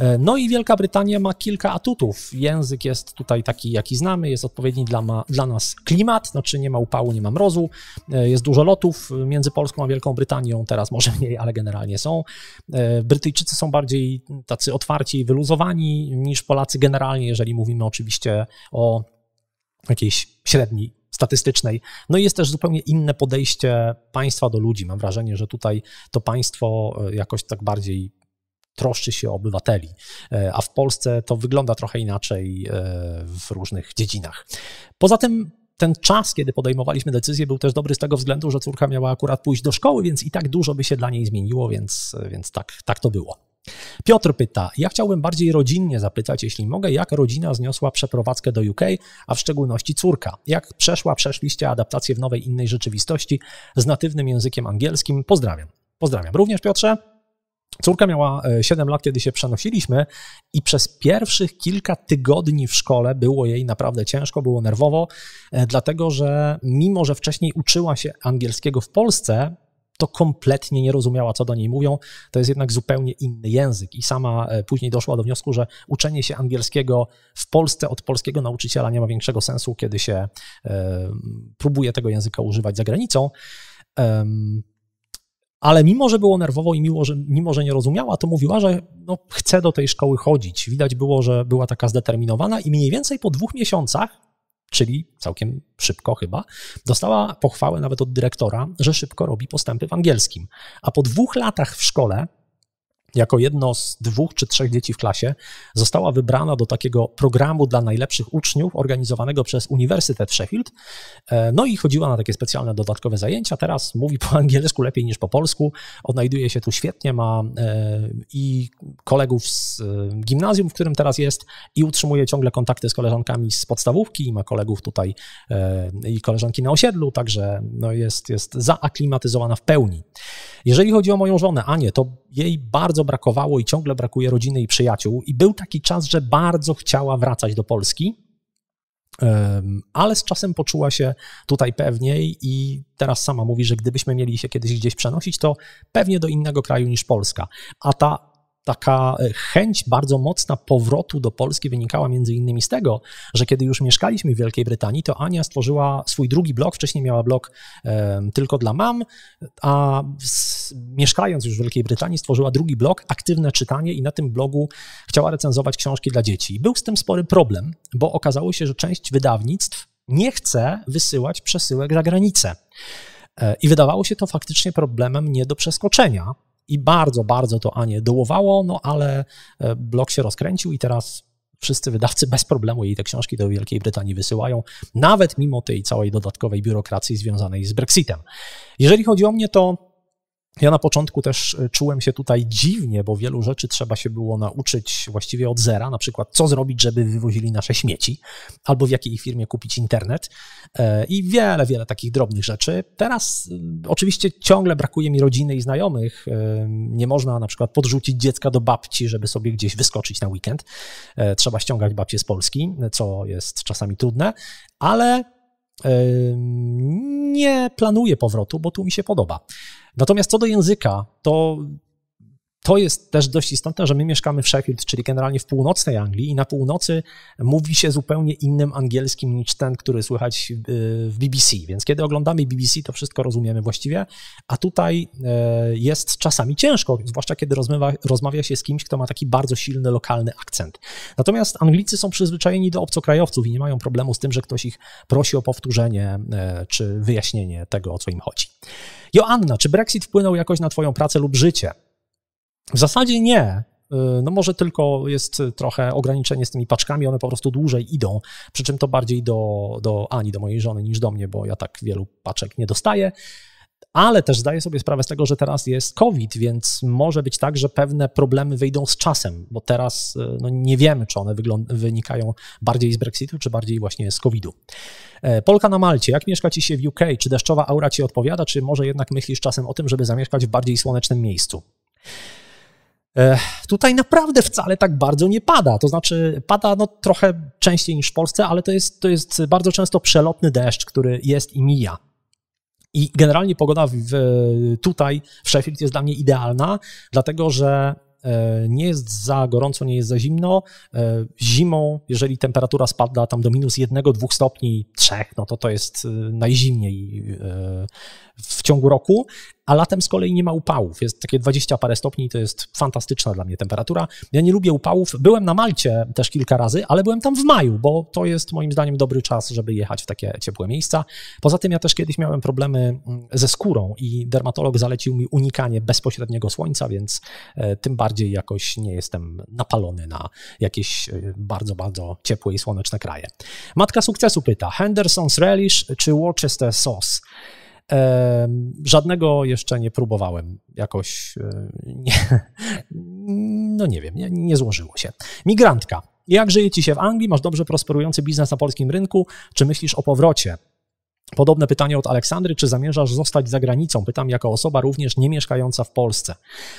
E, no i Wielka Brytania ma kilka atutów. Język jest tutaj taki, jaki znamy, jest odpowiedni dla, ma, dla nas klimat, znaczy nie ma upału, nie ma mrozu, e, jest dużo lotów między Polską a Wielką Brytanią, teraz może mniej, ale generalnie są. Brytyjczycy są bardziej tacy otwarci i wyluzowani niż Polacy generalnie, jeżeli mówimy oczywiście o jakiejś średniej statystycznej. No i jest też zupełnie inne podejście państwa do ludzi. Mam wrażenie, że tutaj to państwo e, jakoś tak bardziej troszczy się o obywateli, e, a w Polsce to wygląda trochę inaczej e, w różnych dziedzinach. Poza tym ten czas, kiedy podejmowaliśmy decyzję, był też dobry z tego względu, że córka miała akurat pójść do szkoły, więc i tak dużo by się dla niej zmieniło, więc, więc tak, tak to było. Piotr pyta, ja chciałbym bardziej rodzinnie zapytać, jeśli mogę, jak rodzina zniosła przeprowadzkę do UK, a w szczególności córka. Jak przeszła, przeszliście adaptację w nowej, innej rzeczywistości z natywnym językiem angielskim? Pozdrawiam. Pozdrawiam. Również Piotrze. Córka miała 7 e, lat, kiedy się przenosiliśmy, i przez pierwszych kilka tygodni w szkole było jej naprawdę ciężko, było nerwowo, e, dlatego że mimo, że wcześniej uczyła się angielskiego w Polsce, to kompletnie nie rozumiała, co do niej mówią. To jest jednak zupełnie inny język i sama e, później doszła do wniosku, że uczenie się angielskiego w Polsce od polskiego nauczyciela nie ma większego sensu, kiedy się e, próbuje tego języka używać za granicą. Ale mimo, że było nerwowo i miło, że, mimo, że nie rozumiała, to mówiła, że no, chce do tej szkoły chodzić. Widać było, że była taka zdeterminowana i mniej więcej po dwóch miesiącach czyli całkiem szybko chyba, dostała pochwałę nawet od dyrektora, że szybko robi postępy w angielskim. A po dwóch latach w szkole jako jedno z dwóch czy trzech dzieci w klasie, została wybrana do takiego programu dla najlepszych uczniów organizowanego przez Uniwersytet Sheffield. E, no i chodziła na takie specjalne dodatkowe zajęcia. Teraz mówi po angielsku lepiej niż po polsku. Odnajduje się tu świetnie, ma e, i kolegów z e, gimnazjum, w którym teraz jest, i utrzymuje ciągle kontakty z koleżankami z podstawówki, i ma kolegów tutaj i koleżanki na osiedlu, także no jest, jest zaaklimatyzowana w pełni. Jeżeli chodzi o moją żonę, Anię, to jej bardzo brakowało i ciągle brakuje rodziny i przyjaciół. I był taki czas, że bardzo chciała wracać do Polski, ale z czasem poczuła się tutaj pewniej i teraz sama mówi, że gdybyśmy mieli się kiedyś gdzieś przenosić, to pewnie do innego kraju niż Polska. A ta taka e, chęć bardzo mocna powrotu do Polski wynikała między innymi z tego, że kiedy już mieszkaliśmy w Wielkiej Brytanii, to Ania stworzyła swój drugi blog, wcześniej miała blog tylko dla mam, a mieszkając już w Wielkiej Brytanii stworzyła drugi blog, aktywne czytanie i na tym blogu chciała recenzować książki dla dzieci. Był z tym spory problem, bo okazało się, że część wydawnictw nie chce wysyłać przesyłek za granicę. E, I wydawało się to faktycznie problemem nie do przeskoczenia, i bardzo, bardzo to Anię dołowało, no ale e, blok się rozkręcił i teraz wszyscy wydawcy bez problemu jej te książki do Wielkiej Brytanii wysyłają, nawet mimo tej całej dodatkowej biurokracji związanej z Brexitem. Jeżeli chodzi o mnie, to ja na początku też e, czułem się tutaj dziwnie, bo wielu rzeczy trzeba się było nauczyć właściwie od zera, na przykład co zrobić, żeby wywozili nasze śmieci, albo w jakiej firmie kupić internet e, i wiele, wiele takich drobnych rzeczy. Teraz e, oczywiście ciągle brakuje mi rodziny i znajomych. Nie można na przykład podrzucić dziecka do babci, żeby sobie gdzieś wyskoczyć na weekend. Trzeba ściągać babcię z Polski, co jest czasami trudne, ale nie planuję powrotu, bo tu mi się podoba. Natomiast co do języka, to to jest też dość istotne, że my mieszkamy w Sheffield, czyli generalnie w północnej Anglii i na północy mówi się zupełnie innym angielskim niż ten, który słychać w BBC. Więc kiedy oglądamy BBC, to wszystko rozumiemy właściwie, a tutaj e, jest czasami ciężko, zwłaszcza kiedy rozmawia, rozmawia się z kimś, kto ma taki bardzo silny lokalny akcent. Natomiast Anglicy są przyzwyczajeni do obcokrajowców i nie mają problemu z tym, że ktoś ich prosi o powtórzenie e, czy wyjaśnienie tego, o co im chodzi. Joanna, czy Brexit wpłynął jakoś na Twoją pracę lub życie? W zasadzie nie. Y, no może tylko jest trochę ograniczenie z tymi paczkami, one po prostu dłużej idą, przy czym to bardziej do, do Ani, do mojej żony niż do mnie, bo ja tak wielu paczek nie dostaję. Ale też zdaję sobie sprawę z tego, że teraz jest COVID, więc może być tak, że pewne problemy wyjdą z czasem, bo teraz y, no, nie wiemy, czy one wynikają bardziej z Brexitu, czy bardziej właśnie z COVID-u. E, Polka na Malcie, jak mieszka ci się w UK? Czy deszczowa aura ci odpowiada, czy może jednak myślisz czasem o tym, żeby zamieszkać w bardziej słonecznym miejscu? Tutaj naprawdę wcale tak bardzo nie pada. To znaczy, pada no, trochę częściej niż w Polsce, ale to jest, to jest bardzo często przelotny deszcz, który jest i mija. I generalnie pogoda w, tutaj w Sheffield jest dla mnie idealna, dlatego że e, nie jest za gorąco, nie jest za zimno. E, zimą, jeżeli temperatura spada tam do minus 1, 2 stopni, 3, no to to jest e, najzimniej w ciągu roku a latem z kolei nie ma upałów. Jest takie 20 parę stopni, to jest fantastyczna dla mnie temperatura. Ja nie lubię upałów. Byłem na Malcie też kilka razy, ale byłem tam w maju, bo to jest moim zdaniem dobry czas, żeby jechać w takie ciepłe miejsca. Poza tym ja też kiedyś miałem problemy mm, ze skórą i dermatolog zalecił mi unikanie bezpośredniego słońca, więc e, tym bardziej jakoś nie jestem napalony na jakieś e, bardzo, bardzo ciepłe i słoneczne kraje. Matka sukcesu pyta: Henderson's Relish czy Worcester Sauce? Żadnego jeszcze nie próbowałem, jakoś e, nie, no nie wiem, nie, nie złożyło się. Migrantka. Jak żyje ci się w Anglii? Masz dobrze prosperujący biznes na polskim rynku? Czy myślisz o powrocie? Podobne pytanie od Aleksandry, czy zamierzasz zostać za granicą? Pytam jako osoba również nie mieszkająca w Polsce.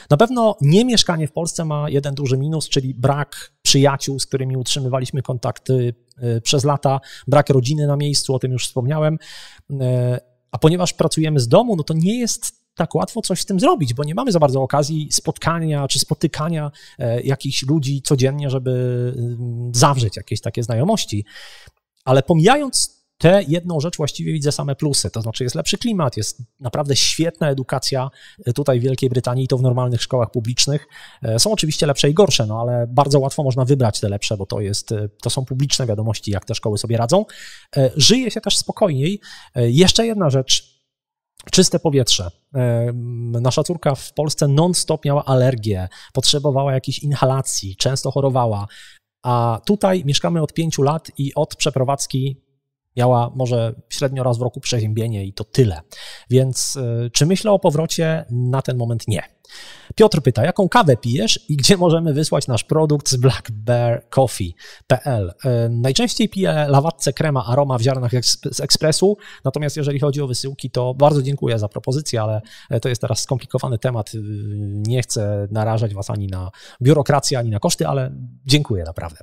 Na pewno nie mieszkanie w Polsce ma jeden duży minus, czyli brak przyjaciół, z którymi utrzymywaliśmy kontakty e, przez lata, brak rodziny na miejscu, o tym już wspomniałem e, a ponieważ pracujemy z domu, no to nie jest tak łatwo coś z tym zrobić, bo nie mamy za bardzo okazji spotkania czy spotykania e, jakichś ludzi codziennie, żeby mm, zawrzeć jakieś takie znajomości. Ale pomijając tę jedną rzecz właściwie widzę same plusy, to znaczy jest lepszy klimat, jest naprawdę świetna edukacja e, tutaj w Wielkiej Brytanii i to w normalnych szkołach publicznych. E, są oczywiście lepsze i gorsze, no ale bardzo łatwo można wybrać te lepsze, bo to, jest, e, to są publiczne wiadomości, jak te szkoły sobie radzą. Żyje się też spokojniej. Jeszcze jedna rzecz, Czyste powietrze. Nasza córka w Polsce non-stop miała alergię, potrzebowała jakichś inhalacji, często chorowała. A tutaj mieszkamy od pięciu lat i od przeprowadzki Miała może średnio raz w roku przeziębienie i to tyle. Więc y, czy myślę o powrocie? Na ten moment nie. Piotr pyta, jaką kawę pijesz i gdzie możemy wysłać nasz produkt z blackbearcoffee.pl? Y, najczęściej piję lawatce krema aroma w ziarnach z ekspresu, natomiast jeżeli chodzi o wysyłki, to bardzo dziękuję za propozycję, ale y, to jest teraz skomplikowany temat. Nie chcę narażać Was ani na biurokrację, ani na koszty, ale dziękuję naprawdę.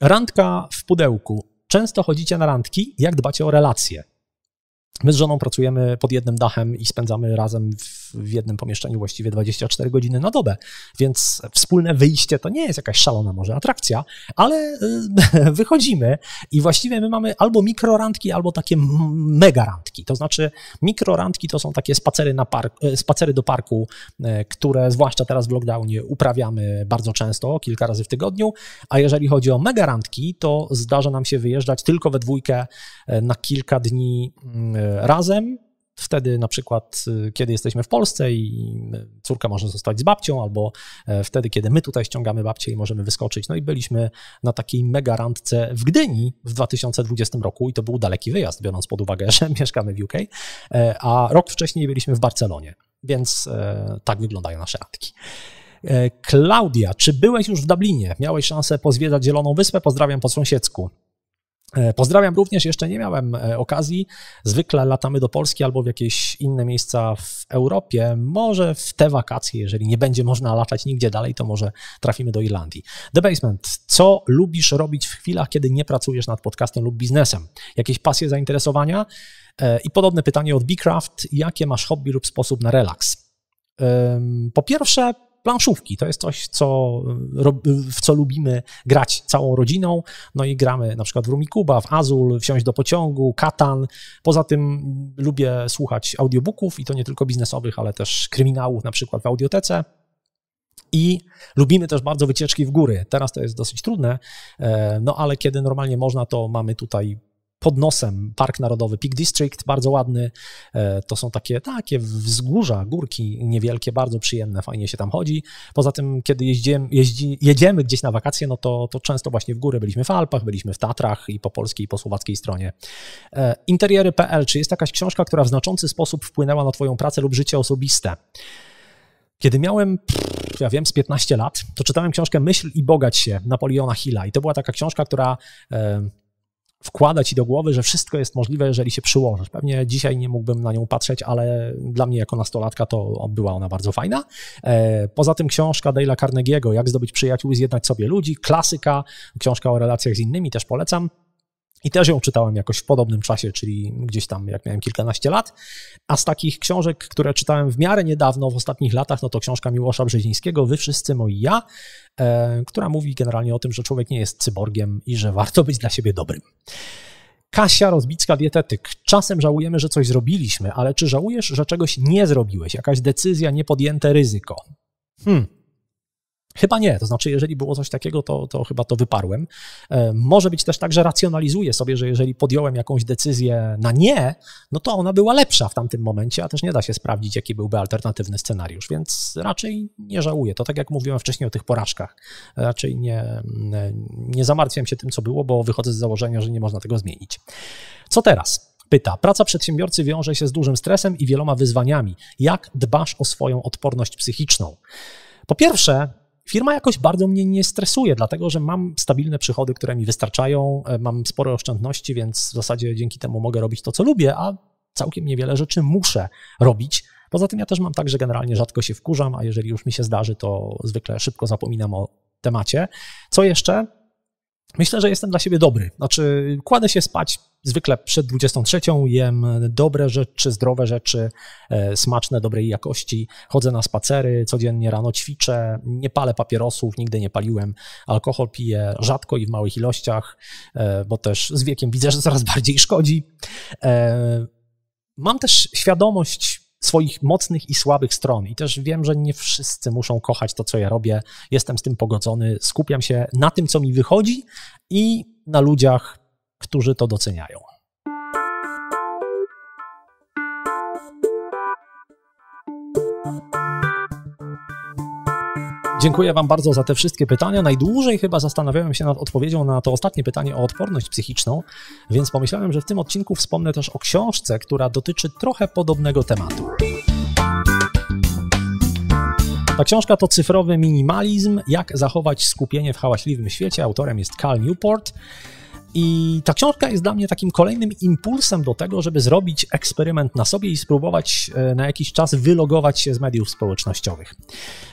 randka w pudełku często chodzicie na randki, jak dbacie o relacje. My z żoną pracujemy pod jednym dachem i spędzamy razem w w jednym pomieszczeniu właściwie 24 godziny na dobę. Więc wspólne wyjście to nie jest jakaś szalona może atrakcja, ale e, wychodzimy i właściwie my mamy albo mikrorandki, albo takie megarantki. To znaczy mikrorandki to są takie spacery, na park, e, spacery do parku, e, które zwłaszcza teraz w lockdownie uprawiamy bardzo często, kilka razy w tygodniu, a jeżeli chodzi o megarantki, to zdarza nam się wyjeżdżać tylko we dwójkę na kilka dni mm, razem, Wtedy na przykład, y, kiedy jesteśmy w Polsce i córka może zostać z babcią, albo e, wtedy, kiedy my tutaj ściągamy babcię i możemy wyskoczyć. No i byliśmy na takiej mega randce w Gdyni w 2020 roku i to był daleki wyjazd, biorąc pod uwagę, że mieszkamy w UK, e, a rok wcześniej byliśmy w Barcelonie, więc e, tak wyglądają nasze randki. Klaudia, czy byłeś już w Dublinie? Miałeś szansę pozwiedzać Zieloną Wyspę? Pozdrawiam po sąsiedzku. E, pozdrawiam również, jeszcze nie miałem e, okazji. Zwykle latamy do Polski albo w jakieś inne miejsca w Europie. Może w te wakacje, jeżeli nie będzie można latać nigdzie dalej, to może trafimy do Irlandii. The Basement. Co lubisz robić w chwilach, kiedy nie pracujesz nad podcastem lub biznesem? Jakieś pasje, zainteresowania? E, I podobne pytanie od Bcraft. Jakie masz hobby lub sposób na relaks? Po pierwsze, planszówki. To jest coś, co, y, w co lubimy grać całą rodziną. No i gramy na przykład w Rumikuba, w Azul, wsiąść do pociągu, Katan. Poza tym lubię słuchać audiobooków i to nie tylko biznesowych, ale też kryminałów na przykład w audiotece. I lubimy też bardzo wycieczki w góry. Teraz to jest dosyć trudne, e, no ale kiedy normalnie można, to mamy tutaj pod nosem Park Narodowy Peak District, bardzo ładny. E, to są takie, takie wzgórza, górki niewielkie, bardzo przyjemne, fajnie się tam chodzi. Poza tym, kiedy jeździem, jeździ, jedziemy gdzieś na wakacje, no to, to często właśnie w góry byliśmy w Alpach, byliśmy w Tatrach i po polskiej i po słowackiej stronie. E, interiery.pl, czy jest jakaś książka, która w znaczący sposób wpłynęła na Twoją pracę lub życie osobiste? Kiedy miałem, pff, ja wiem, z 15 lat, to czytałem książkę Myśl i bogać się Napoleona Hilla. I to była taka książka, która e, wkłada ci do głowy, że wszystko jest możliwe, jeżeli się przyłożysz. Pewnie dzisiaj nie mógłbym na nią patrzeć, ale dla mnie jako nastolatka to była ona bardzo fajna. E, poza tym książka Dale'a Carnegie'ego, Jak zdobyć przyjaciół i zjednać sobie ludzi, klasyka, książka o relacjach z innymi też polecam. I też ją czytałem jakoś w podobnym czasie, czyli gdzieś tam jak miałem kilkanaście lat. A z takich książek, które czytałem w miarę niedawno, w ostatnich latach, no to książka Miłosza Brzezińskiego, Wy wszyscy moi ja, e, która mówi generalnie o tym, że człowiek nie jest cyborgiem i że warto być dla siebie dobrym. Kasia Rozbicka, dietetyk. Czasem żałujemy, że coś zrobiliśmy, ale czy żałujesz, że czegoś nie zrobiłeś? Jakaś decyzja, niepodjęte ryzyko? Hmm. Chyba nie, to znaczy, jeżeli było coś takiego, to, to chyba to wyparłem. E, może być też tak, że racjonalizuję sobie, że jeżeli podjąłem jakąś decyzję na nie, no to ona była lepsza w tamtym momencie, a też nie da się sprawdzić, jaki byłby alternatywny scenariusz, więc raczej nie żałuję. To tak jak mówiłem wcześniej o tych porażkach, raczej nie, nie zamartwiam się tym, co było, bo wychodzę z założenia, że nie można tego zmienić. Co teraz? Pyta, praca przedsiębiorcy wiąże się z dużym stresem i wieloma wyzwaniami. Jak dbasz o swoją odporność psychiczną? Po pierwsze, Firma jakoś bardzo mnie nie stresuje, dlatego że mam stabilne przychody, które mi wystarczają, e, mam spore oszczędności, więc w zasadzie dzięki temu mogę robić to, co lubię, a całkiem niewiele rzeczy muszę robić. Poza tym ja też mam tak, że generalnie rzadko się wkurzam, a jeżeli już mi się zdarzy, to zwykle szybko zapominam o temacie. Co jeszcze? Myślę, że jestem dla siebie dobry. Znaczy, kładę się spać zwykle przed 23, jem dobre rzeczy, zdrowe rzeczy, e, smaczne, dobrej jakości, chodzę na spacery, codziennie rano ćwiczę, nie palę papierosów, nigdy nie paliłem, alkohol piję rzadko i w małych ilościach, e, bo też z wiekiem widzę, że coraz bardziej szkodzi. E, mam też świadomość swoich mocnych i słabych stron. I też wiem, że nie wszyscy muszą kochać to, co ja robię. Jestem z tym pogodzony, skupiam się na tym, co mi wychodzi i na ludziach, którzy to doceniają. Dziękuję Wam bardzo za te wszystkie pytania. Najdłużej chyba zastanawiałem się nad odpowiedzią na to ostatnie pytanie o odporność psychiczną, więc pomyślałem, że w tym odcinku wspomnę też o książce, która dotyczy trochę podobnego tematu. Ta książka to cyfrowy minimalizm, jak zachować skupienie w hałaśliwym świecie. Autorem jest Carl Newport. I ta książka jest dla mnie takim kolejnym impulsem do tego, żeby zrobić eksperyment na sobie i spróbować e, na jakiś czas wylogować się z mediów społecznościowych.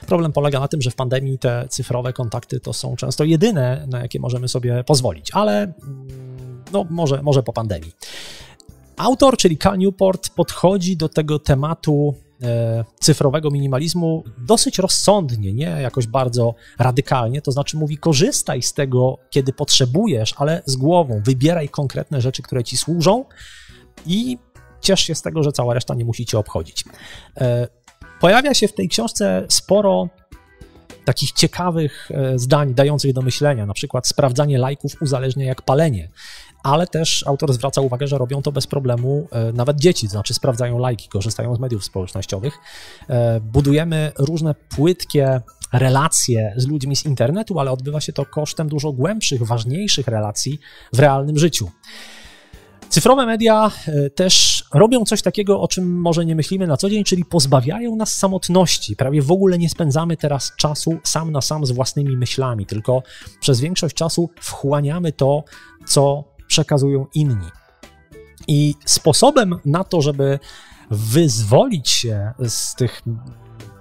Problem polega na tym, że w pandemii te cyfrowe kontakty to są często jedyne, na jakie możemy sobie pozwolić, ale mm, no, może, może po pandemii. Autor, czyli Cal Newport, podchodzi do tego tematu E, cyfrowego minimalizmu dosyć rozsądnie, nie jakoś bardzo radykalnie, to znaczy mówi korzystaj z tego, kiedy potrzebujesz, ale z głową, wybieraj konkretne rzeczy, które ci służą i ciesz się z tego, że cała reszta nie musi cię obchodzić. E, pojawia się w tej książce sporo takich ciekawych e, zdań dających do myślenia, na przykład sprawdzanie lajków uzależnia jak palenie ale też autor zwraca uwagę, że robią to bez problemu e, nawet dzieci, to znaczy sprawdzają lajki, korzystają z mediów społecznościowych. E, budujemy różne płytkie relacje z ludźmi z internetu, ale odbywa się to kosztem dużo głębszych, ważniejszych relacji w realnym życiu. Cyfrowe media e, też robią coś takiego, o czym może nie myślimy na co dzień, czyli pozbawiają nas samotności. Prawie w ogóle nie spędzamy teraz czasu sam na sam z własnymi myślami, tylko przez większość czasu wchłaniamy to, co przekazują inni. I sposobem na to, żeby wyzwolić się z tych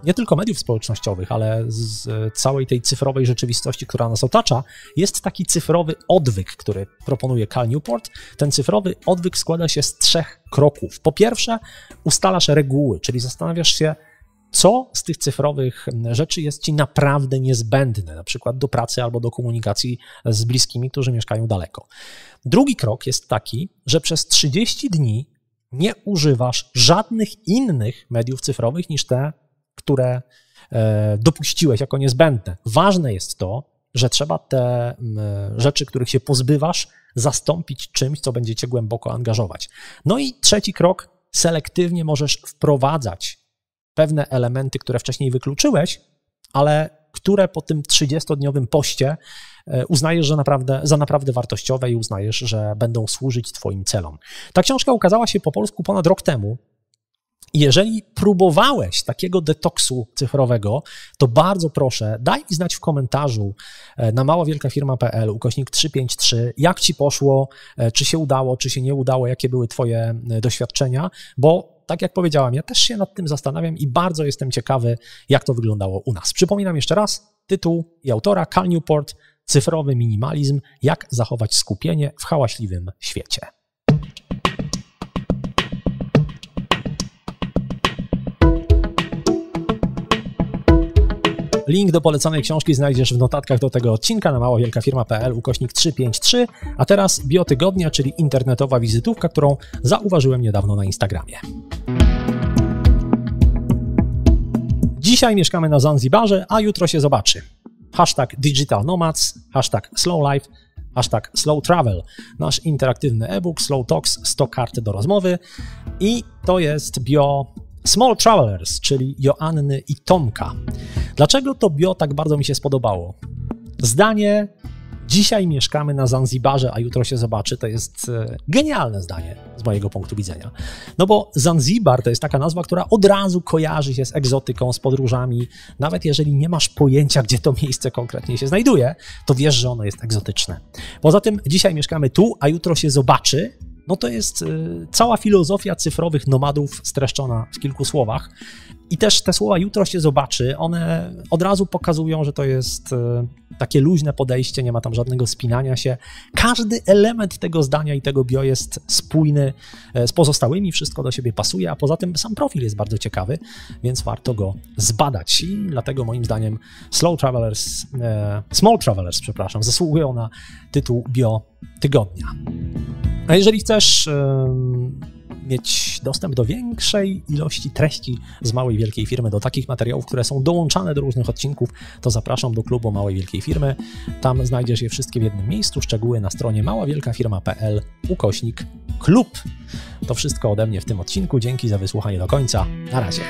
nie tylko mediów społecznościowych, ale z całej tej cyfrowej rzeczywistości, która nas otacza, jest taki cyfrowy odwyk, który proponuje Cal Newport. Ten cyfrowy odwyk składa się z trzech kroków. Po pierwsze, ustalasz reguły, czyli zastanawiasz się, co z tych cyfrowych rzeczy jest Ci naprawdę niezbędne, na przykład do pracy albo do komunikacji z bliskimi, którzy mieszkają daleko. Drugi krok jest taki, że przez 30 dni nie używasz żadnych innych mediów cyfrowych niż te, które e, dopuściłeś jako niezbędne. Ważne jest to, że trzeba te rzeczy, których się pozbywasz, zastąpić czymś, co będzie cię głęboko angażować. No i trzeci krok, selektywnie możesz wprowadzać pewne elementy, które wcześniej wykluczyłeś, ale które po tym 30-dniowym poście e, uznajesz że naprawdę, za naprawdę wartościowe i uznajesz, że będą służyć Twoim celom. Ta książka ukazała się po polsku ponad rok temu. Jeżeli próbowałeś takiego detoksu cyfrowego, to bardzo proszę, daj mi znać w komentarzu e, na maławielkafirma.pl ukośnik 353, jak ci poszło, e, czy się udało, czy się nie udało, jakie były twoje doświadczenia, bo tak jak powiedziałem, ja też się nad tym zastanawiam i bardzo jestem ciekawy, jak to wyglądało u nas. Przypominam jeszcze raz tytuł i autora Cal Newport Cyfrowy minimalizm jak zachować skupienie w hałaśliwym świecie. Link do polecanej książki znajdziesz w notatkach do tego odcinka na małowielkafirma.pl ukośnik 353, a teraz Biotygodnia, czyli internetowa wizytówka, którą zauważyłem niedawno na Instagramie. Dzisiaj mieszkamy na Zanzibarze, a jutro się zobaczy. Hashtag Digital Nomads, hashtag Slow Life, hashtag Slow Travel, nasz interaktywny e-book Slow Talks 100 kart do rozmowy i to jest bio Small Travelers, czyli Joanny i Tomka. Dlaczego to bio tak bardzo mi się spodobało? Zdanie dzisiaj mieszkamy na Zanzibarze, a jutro się zobaczy, to jest e, genialne zdanie z mojego punktu widzenia. No bo Zanzibar to jest taka nazwa, która od razu kojarzy się z egzotyką, z podróżami. Nawet jeżeli nie masz pojęcia, gdzie to miejsce konkretnie się znajduje, to wiesz, że ono jest egzotyczne. Poza tym dzisiaj mieszkamy tu, a jutro się zobaczy no to jest y, cała filozofia cyfrowych nomadów streszczona w kilku słowach. I też te słowa jutro się zobaczy, one od razu pokazują, że to jest y, takie luźne podejście, nie ma tam żadnego spinania się. Każdy element tego zdania i tego bio jest spójny y, z pozostałymi, wszystko do siebie pasuje, a poza tym sam profil jest bardzo ciekawy, więc warto go zbadać. I dlatego moim zdaniem Slow Travelers, Small Travelers, przepraszam, zasługują na tytuł Bio Tygodnia. A jeżeli chcesz mieć dostęp do większej ilości treści z małej wielkiej firmy, do takich materiałów, które są dołączane do różnych odcinków, to zapraszam do klubu małej wielkiej firmy. Tam znajdziesz je wszystkie w jednym miejscu, szczegóły na stronie maławielkafirma.pl ukośnik klub. To wszystko ode mnie w tym odcinku. Dzięki za wysłuchanie do końca. Na razie.